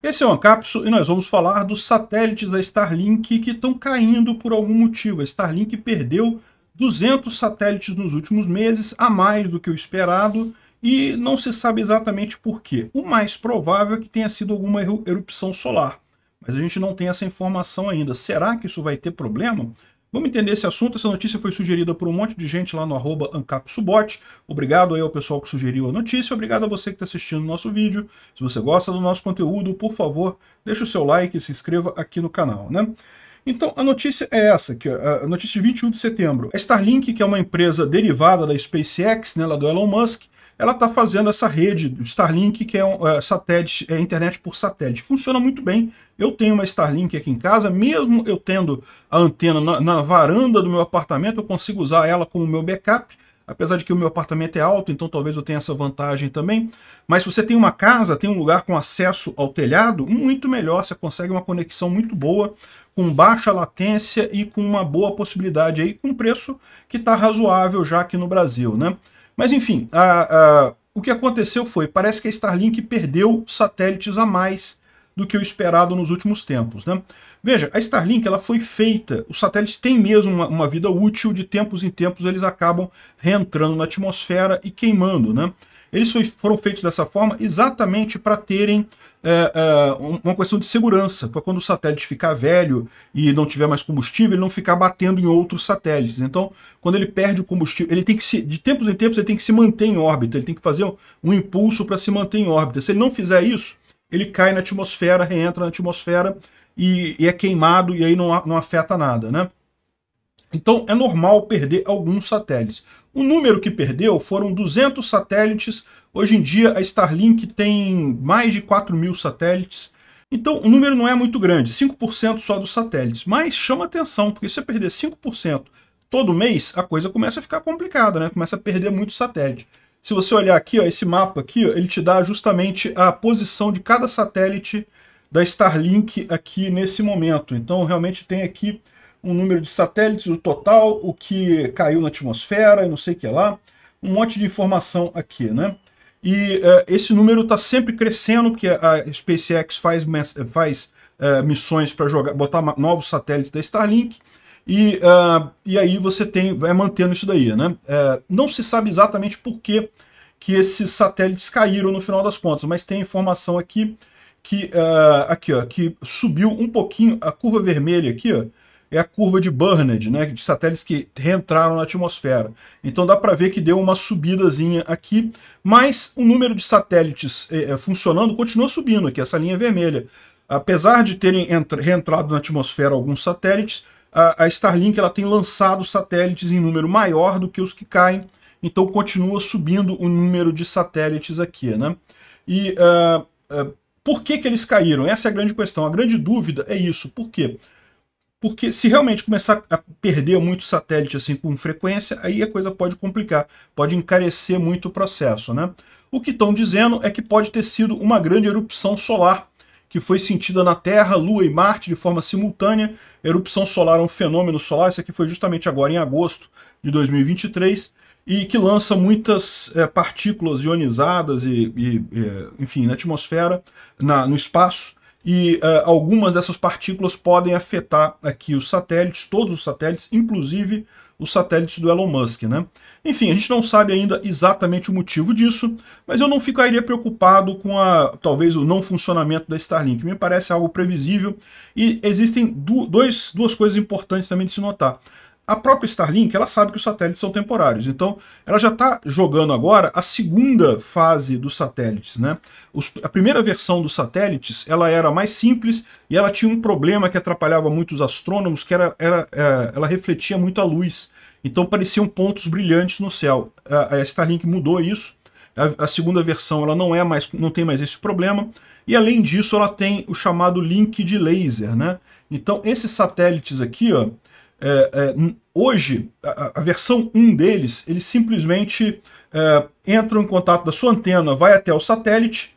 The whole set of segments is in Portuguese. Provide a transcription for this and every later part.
Esse é o Ancapso e nós vamos falar dos satélites da Starlink que estão caindo por algum motivo. A Starlink perdeu 200 satélites nos últimos meses, a mais do que o esperado, e não se sabe exatamente por quê. O mais provável é que tenha sido alguma erupção solar, mas a gente não tem essa informação ainda. Será que isso vai ter problema? Vamos entender esse assunto. Essa notícia foi sugerida por um monte de gente lá no arroba AncapSubot. Obrigado aí ao pessoal que sugeriu a notícia. Obrigado a você que está assistindo o nosso vídeo. Se você gosta do nosso conteúdo, por favor, deixe o seu like e se inscreva aqui no canal, né? Então, a notícia é essa, que a notícia de 21 de setembro. A Starlink, que é uma empresa derivada da SpaceX, né, lá do Elon Musk, ela está fazendo essa rede do Starlink, que é, um, é, satélite, é internet por satélite. Funciona muito bem. Eu tenho uma Starlink aqui em casa, mesmo eu tendo a antena na, na varanda do meu apartamento, eu consigo usar ela como meu backup apesar de que o meu apartamento é alto, então talvez eu tenha essa vantagem também. Mas se você tem uma casa, tem um lugar com acesso ao telhado, muito melhor, você consegue uma conexão muito boa, com baixa latência e com uma boa possibilidade aí, com preço que está razoável já aqui no Brasil, né? Mas enfim, a, a, o que aconteceu foi, parece que a Starlink perdeu satélites a mais do que o esperado nos últimos tempos. Né? Veja, a Starlink ela foi feita, os satélites têm mesmo uma, uma vida útil, de tempos em tempos eles acabam reentrando na atmosfera e queimando. Né? Eles foram feitos dessa forma exatamente para terem é, é, uma questão de segurança, para quando o satélite ficar velho e não tiver mais combustível, ele não ficar batendo em outros satélites. Então, quando ele perde o combustível, ele tem que se, de tempos em tempos ele tem que se manter em órbita, ele tem que fazer um, um impulso para se manter em órbita. Se ele não fizer isso, ele cai na atmosfera, reentra na atmosfera e, e é queimado e aí não, não afeta nada, né? Então é normal perder alguns satélites o número que perdeu foram 200 satélites. Hoje em dia a Starlink tem mais de 4 mil satélites. Então o número não é muito grande, 5% só dos satélites. Mas chama atenção, porque se você perder 5% todo mês, a coisa começa a ficar complicada, né? Começa a perder muito satélite. Se você olhar aqui, ó, esse mapa aqui, ó, ele te dá justamente a posição de cada satélite da Starlink aqui nesse momento. Então realmente tem aqui um número de satélites, o total, o que caiu na atmosfera e não sei o que lá. Um monte de informação aqui, né? E uh, esse número está sempre crescendo, porque a SpaceX faz, faz uh, missões para jogar, botar novos satélites da Starlink. E, uh, e aí você tem, vai mantendo isso daí, né? não se sabe exatamente por que, que esses satélites caíram no final das contas, mas tem informação aqui que, aqui, ó, que subiu um pouquinho, a curva vermelha aqui, ó, é a curva de Burned, né, de satélites que reentraram na atmosfera. Então dá para ver que deu uma subidazinha aqui, mas o número de satélites é, é funcionando continua subindo aqui, essa linha vermelha. Apesar de terem reentrado na atmosfera alguns satélites, a, a Starlink ela tem lançado satélites em número maior do que os que caem, então continua subindo o número de satélites aqui. Né? E uh, uh, por que, que eles caíram? Essa é a grande questão. A grande dúvida é isso. Por quê? porque se realmente começar a perder muito satélite assim com frequência, aí a coisa pode complicar, pode encarecer muito o processo. Né? O que estão dizendo é que pode ter sido uma grande erupção solar, que foi sentida na Terra, Lua e Marte de forma simultânea. Erupção solar é um fenômeno solar, isso aqui foi justamente agora em agosto de 2023, e que lança muitas é, partículas ionizadas e, e eh, enfim, na atmosfera, na, no espaço, e uh, algumas dessas partículas podem afetar aqui os satélites, todos os satélites, inclusive os satélites do Elon Musk, né? Enfim, a gente não sabe ainda exatamente o motivo disso, mas eu não ficaria preocupado com a talvez o não funcionamento da Starlink. Me parece algo previsível e existem du dois, duas coisas importantes também de se notar. A própria Starlink, ela sabe que os satélites são temporários, então ela já está jogando agora a segunda fase dos satélites, né? Os, a primeira versão dos satélites, ela era mais simples e ela tinha um problema que atrapalhava muito os astrônomos, que era, era é, ela refletia muito a luz, então pareciam pontos brilhantes no céu. A, a Starlink mudou isso, a, a, segunda versão ela não é mais, não tem mais esse problema, e além disso ela tem o chamado link de laser, né? Então esses satélites aqui, ó, é, é, hoje, a, a, versão 1 deles, eles simplesmente é, entram em contato da sua antena, vai até o satélite.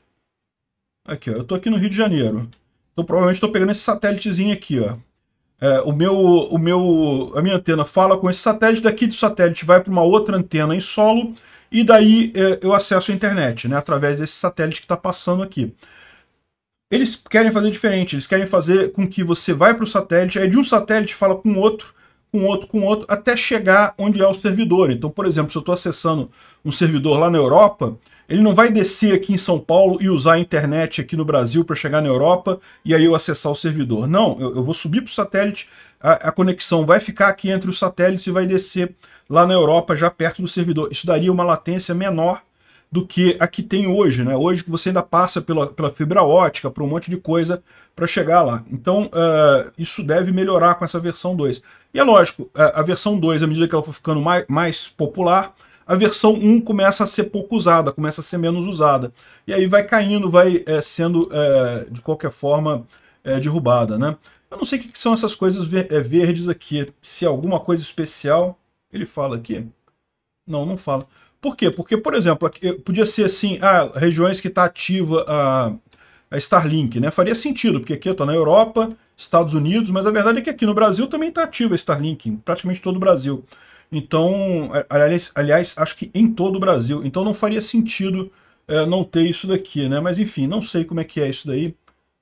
Aqui, ó, eu estou aqui no Rio de Janeiro. Então, provavelmente estou pegando esse satélitezinho aqui, ó. É, o meu, o meu, a minha antena fala com esse satélite, daqui do satélite vai para uma outra antena em solo, e daí é, eu acesso a internet, né, através desse satélite que está passando aqui. Eles querem fazer diferente, eles querem fazer com que você vai para o satélite, aí é de um satélite fala com outro, com outro, com outro, até chegar onde é o servidor. Então, por exemplo, se eu estou acessando um servidor lá na Europa, ele não vai descer aqui em São Paulo e usar a internet aqui no Brasil para chegar na Europa e aí eu acessar o servidor. Não, eu, eu vou subir para o satélite, a, a conexão vai ficar aqui entre os satélites e vai descer lá na Europa, já perto do servidor. Isso daria uma latência menor do que a que tem hoje, né? Hoje que você ainda passa pela, pela fibra ótica, por um monte de coisa para chegar lá. Então, uh, isso deve melhorar com essa versão 2. E é lógico, a versão 2, à medida que ela for ficando mais, mais popular, a versão 1 começa a ser pouco usada, começa a ser menos usada. E aí vai caindo, vai é, sendo, é, de qualquer forma, é, derrubada, né? Eu não sei o que, são essas coisas ver, verdes aqui. Se é alguma coisa especial, ele fala aqui. Não, não fala. Por quê? Porque, por exemplo, podia ser assim, ah, regiões que está ativa a, a Starlink, né? Faria sentido, porque aqui eu estou na Europa, Estados Unidos, mas a verdade é que aqui no Brasil também está ativa a Starlink, em praticamente todo o Brasil. Então, aliás, aliás, acho que em todo o Brasil. Então não faria sentido é, não ter isso daqui, né? Mas enfim, não sei como é que é isso daí,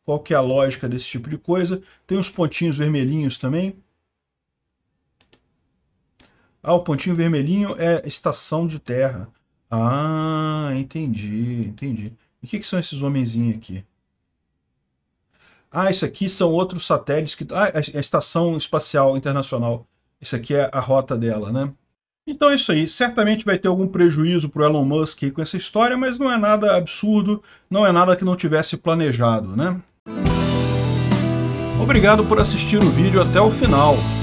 qual que é a lógica desse tipo de coisa. Tem uns pontinhos vermelhinhos também, ah, o pontinho vermelhinho é estação de terra. Ah, entendi, entendi. E o que, que são esses homenzinhos aqui? Ah, isso aqui são outros satélites que. Ah, é a é Estação Espacial Internacional. Isso aqui é a rota dela, né? Então é isso aí. Certamente vai ter algum prejuízo para o Elon Musk com essa história, mas não é nada absurdo, não é nada que não tivesse planejado, né? Obrigado por assistir o vídeo até o final.